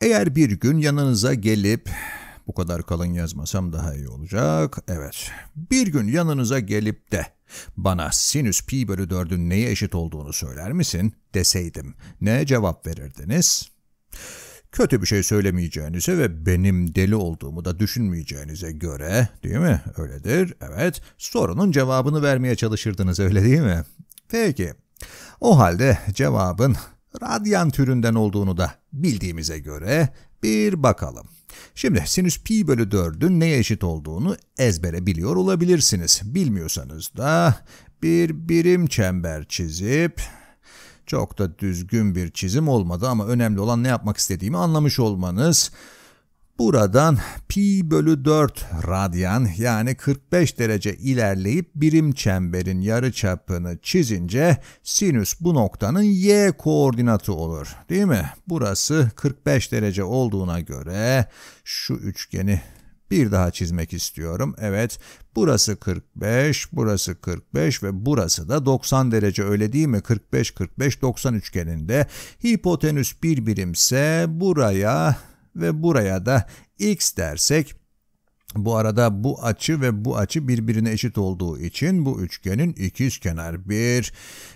Eğer bir gün yanınıza gelip bu kadar kalın yazmasam daha iyi olacak. Evet. Bir gün yanınıza gelip de bana sinüs pi bölü 4'ün neye eşit olduğunu söyler misin deseydim ne cevap verirdiniz? Kötü bir şey söylemeyeceğinize ve benim deli olduğumu da düşünmeyeceğinize göre değil mi? Öyledir. Evet. Sorunun cevabını vermeye çalışırdınız öyle değil mi? Peki. O halde cevabın radyan türünden olduğunu da bildiğimize göre bir bakalım. Şimdi sinüs pi bölü 4'ün neye eşit olduğunu ezbere biliyor olabilirsiniz. Bilmiyorsanız da bir birim çember çizip çok da düzgün bir çizim olmadı ama önemli olan ne yapmak istediğimi anlamış olmanız. Buradan pi bölü 4 radyan yani 45 derece ilerleyip birim çemberin yarı çapını çizince sinüs bu noktanın y koordinatı olur. Değil mi? Burası 45 derece olduğuna göre şu üçgeni bir daha çizmek istiyorum. Evet burası 45, burası 45 ve burası da 90 derece öyle değil mi? 45, 45, 90 üçgeninde hipotenüs bir birimse buraya ve buraya da x dersek bu arada bu açı ve bu açı birbirine eşit olduğu için bu üçgenin ikizkenar bir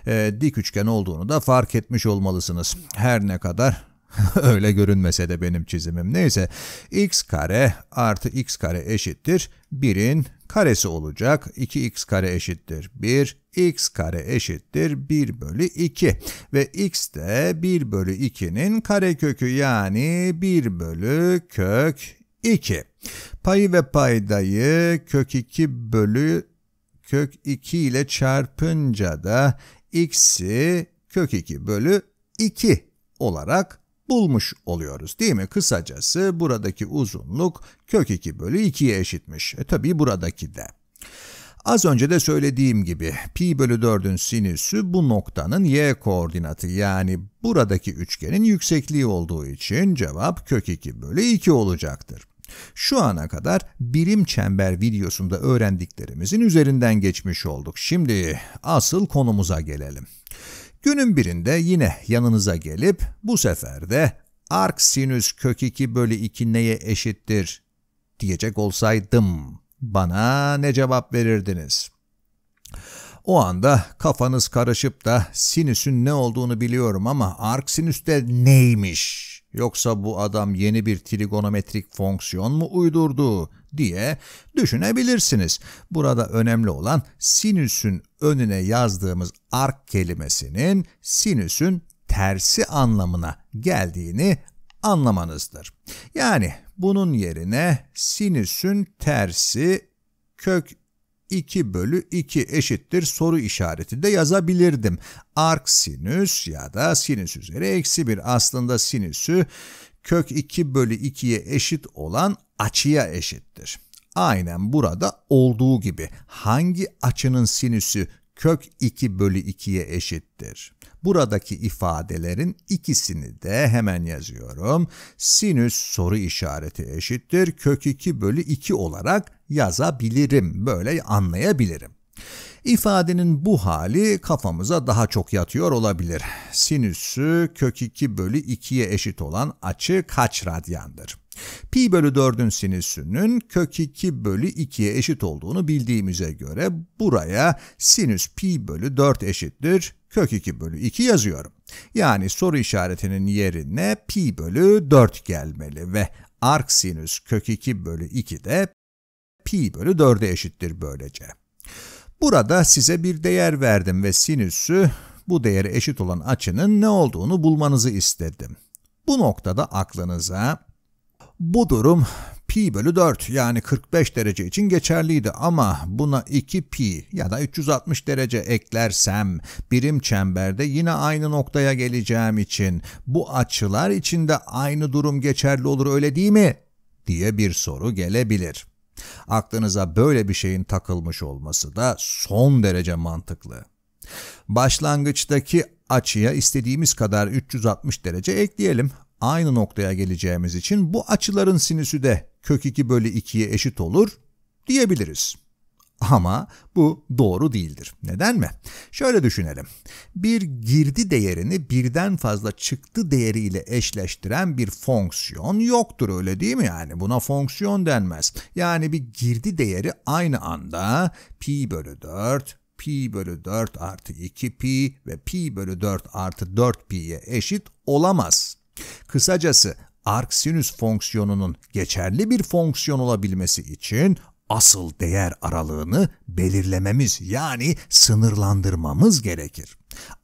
e, dik üçgen olduğunu da fark etmiş olmalısınız. Her ne kadar öyle görünmese de benim çizimim. Neyse x kare artı x kare eşittir 1'in karesi olacak. 2x kare eşittir 1, x kare eşittir 1 bölü 2 ve x de 1 bölü 2'nin kare kökü yani 1 bölü kök 2. Payı ve paydayı kök 2 bölü kök 2 ile çarpınca da x'i kök 2 bölü 2 olarak bulmuş oluyoruz değil mi? Kısacası buradaki uzunluk kök 2 bölü 2'ye eşitmiş. E tabi buradaki de. Az önce de söylediğim gibi pi bölü 4'ün sinüsü bu noktanın y koordinatı yani buradaki üçgenin yüksekliği olduğu için cevap kök 2 bölü 2 olacaktır. Şu ana kadar birim çember videosunda öğrendiklerimizin üzerinden geçmiş olduk. Şimdi asıl konumuza gelelim. Günün birinde yine yanınıza gelip bu sefer de arc sinüs kök 2 bölü 2 neye eşittir diyecek olsaydım bana ne cevap verirdiniz? O anda kafanız karışıp da sinüsün ne olduğunu biliyorum ama arc sinüs de neymiş Yoksa bu adam yeni bir trigonometrik fonksiyon mu uydurdu diye düşünebilirsiniz. Burada önemli olan sinüsün önüne yazdığımız ark kelimesinin sinüsün tersi anlamına geldiğini anlamanızdır. Yani bunun yerine sinüsün tersi kök 2 bölü 2 eşittir soru işareti de yazabilirdim. Ark sinüs ya da sinüs üzeri eksi 1 aslında sinüsü kök 2 bölü 2'ye eşit olan açıya eşittir. Aynen burada olduğu gibi hangi açının sinüsü kök 2 bölü 2'ye eşittir? Buradaki ifadelerin ikisini de hemen yazıyorum. Sinüs soru işareti eşittir kök 2 bölü 2 olarak yazabilirim, böyle anlayabilirim. İfadenin bu hali kafamıza daha çok yatıyor olabilir. Sinüsü kök 2 bölü 2'ye eşit olan açı kaç radyandır? Pi bölü 4'ün sinüsünün kök 2 bölü 2'ye eşit olduğunu bildiğimize göre buraya sinüs pi bölü 4 eşittir kök 2 bölü 2 yazıyorum. Yani soru işaretinin yerine pi bölü 4 gelmeli ve arc kök 2 bölü 2 de pi bölü 4'e eşittir böylece. Burada size bir değer verdim ve sinüsü bu değere eşit olan açının ne olduğunu bulmanızı istedim. Bu noktada aklınıza bu durum pi bölü 4 yani 45 derece için geçerliydi ama buna 2 pi ya da 360 derece eklersem birim çemberde yine aynı noktaya geleceğim için bu açılar için de aynı durum geçerli olur öyle değil mi? diye bir soru gelebilir. Aklınıza böyle bir şeyin takılmış olması da son derece mantıklı. Başlangıçtaki açıya istediğimiz kadar 360 derece ekleyelim. Aynı noktaya geleceğimiz için bu açıların sinüsü de kök 2 bölü 2'ye eşit olur diyebiliriz. Ama bu doğru değildir. Neden mi? Şöyle düşünelim. Bir girdi değerini birden fazla çıktı değeriyle eşleştiren bir fonksiyon yoktur öyle değil mi yani? Buna fonksiyon denmez. Yani bir girdi değeri aynı anda pi bölü 4, pi bölü 4 artı 2 pi ve pi bölü 4 artı 4 pi'ye eşit olamaz. Kısacası arksinüs fonksiyonunun geçerli bir fonksiyon olabilmesi için asıl değer aralığını belirlememiz yani sınırlandırmamız gerekir.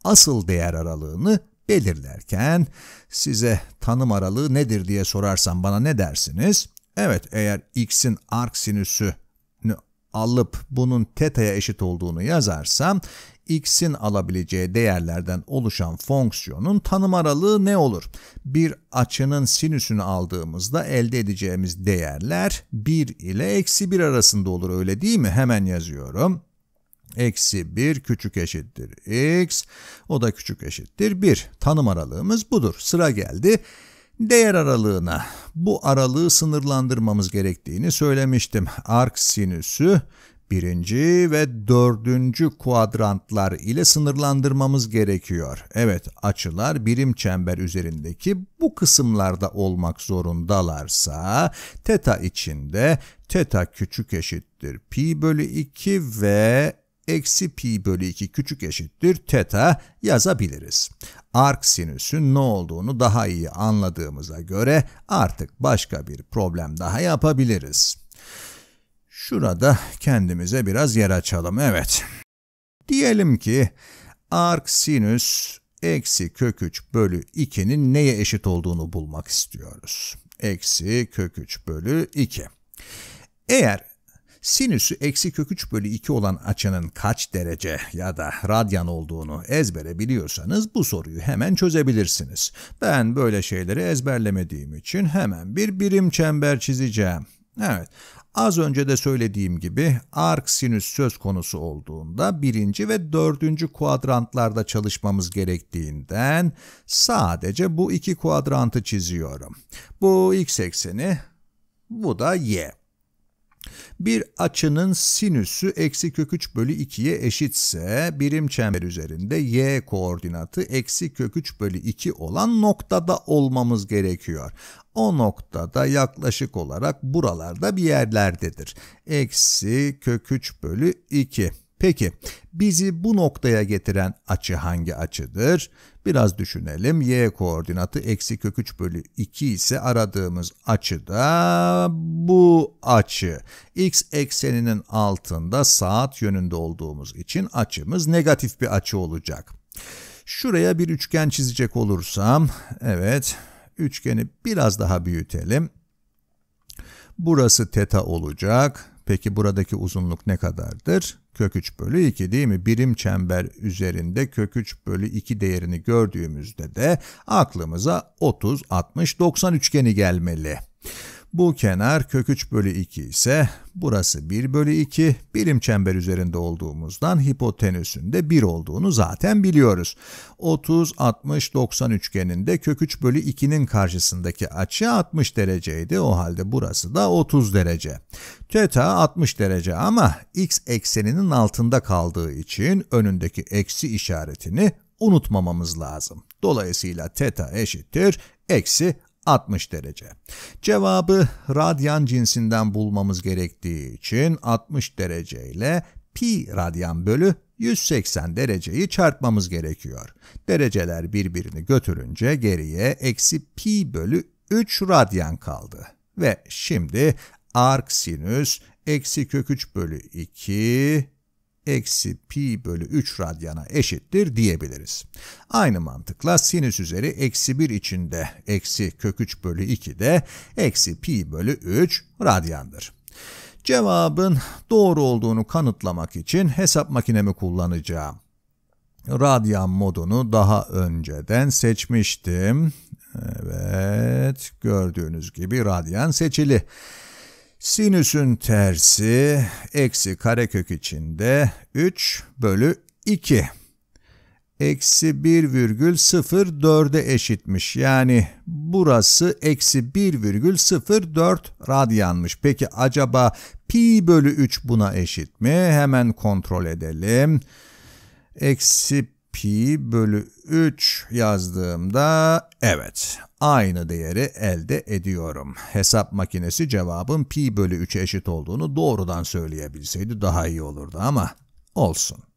Asıl değer aralığını belirlerken size tanım aralığı nedir diye sorarsam bana ne dersiniz? Evet eğer x'in arc alıp bunun teta'ya eşit olduğunu yazarsam x'in alabileceği değerlerden oluşan fonksiyonun tanım aralığı ne olur? Bir açının sinüsünü aldığımızda elde edeceğimiz değerler 1 ile eksi 1 arasında olur öyle değil mi? Hemen yazıyorum. Eksi 1 küçük eşittir x, o da küçük eşittir 1. Tanım aralığımız budur. Sıra geldi değer aralığına bu aralığı sınırlandırmamız gerektiğini söylemiştim. Ark sinüsü birinci ve dördüncü kuadrantlar ile sınırlandırmamız gerekiyor. Evet açılar birim çember üzerindeki bu kısımlarda olmak zorundalarsa teta içinde teta küçük eşittir pi bölü 2 ve eksi pi bölü 2 küçük eşittir teta yazabiliriz. Ark sinüsün ne olduğunu daha iyi anladığımıza göre artık başka bir problem daha yapabiliriz. Şurada kendimize biraz yer açalım, evet. Diyelim ki ark sinüs eksi kök 3 bölü 2'nin neye eşit olduğunu bulmak istiyoruz. Eksi kök 3 bölü 2. Eğer sinüsü eksi kök 3 bölü 2 olan açının kaç derece ya da radyan olduğunu ezbere biliyorsanız bu soruyu hemen çözebilirsiniz. Ben böyle şeyleri ezberlemediğim için hemen bir birim çember çizeceğim. Evet, az önce de söylediğim gibi arc sinüs söz konusu olduğunda birinci ve dördüncü kuadrantlarda çalışmamız gerektiğinden sadece bu iki kuadrantı çiziyorum. Bu x ekseni, bu da y. Bir açının sinüsü eksi kök 3 bölü 2'ye eşitse birim çember üzerinde y koordinatı eksi kök 3 bölü 2 olan noktada olmamız gerekiyor. O noktada yaklaşık olarak buralarda bir yerlerdedir. Eksi kök 3 bölü 2. Peki bizi bu noktaya getiren açı hangi açıdır? Biraz düşünelim. Y koordinatı eksi kök 3 bölü 2 ise aradığımız açı da bu açı. X ekseninin altında saat yönünde olduğumuz için açımız negatif bir açı olacak. Şuraya bir üçgen çizecek olursam, evet üçgeni biraz daha büyütelim. Burası teta olacak. Peki buradaki uzunluk ne kadardır? kök 3 bölü 2 değil mi? Birim çember üzerinde kök 3 bölü 2 değerini gördüğümüzde de aklımıza 30, 60, 90 üçgeni gelmeli. Bu kenar kök 3 bölü 2 ise burası 1 bölü 2 birim çember üzerinde olduğumuzdan hipotenüsün de 1 olduğunu zaten biliyoruz. 30, 60, 90 üçgeninde kök 3 bölü 2'nin karşısındaki açı 60 dereceydi. O halde burası da 30 derece. Teta 60 derece ama x ekseninin altında kaldığı için önündeki eksi işaretini unutmamamız lazım. Dolayısıyla teta eşittir eksi 60 derece. Cevabı radyan cinsinden bulmamız gerektiği için 60 derece ile pi radyan bölü 180 dereceyi çarpmamız gerekiyor. Dereceler birbirini götürünce geriye eksi pi bölü 3 radyan kaldı. Ve şimdi arksinüs eksi kök 3 bölü 2 eksi pi bölü 3 radyana eşittir diyebiliriz. Aynı mantıkla sinüs üzeri eksi 1 içinde eksi kök 3 bölü 2 de eksi pi bölü 3 radyandır. Cevabın doğru olduğunu kanıtlamak için hesap makinemi kullanacağım. Radyan modunu daha önceden seçmiştim. Evet, gördüğünüz gibi radyan seçili. Sinüsün tersi eksi karekök içinde 3 bölü 2. Eksi 1,04'e eşitmiş. Yani burası eksi 1,04 radyanmış. Peki acaba pi bölü 3 buna eşit mi? Hemen kontrol edelim. Eksi pi bölü 3 yazdığımda evet aynı değeri elde ediyorum. Hesap makinesi cevabın pi bölü 3'e eşit olduğunu doğrudan söyleyebilseydi daha iyi olurdu ama olsun.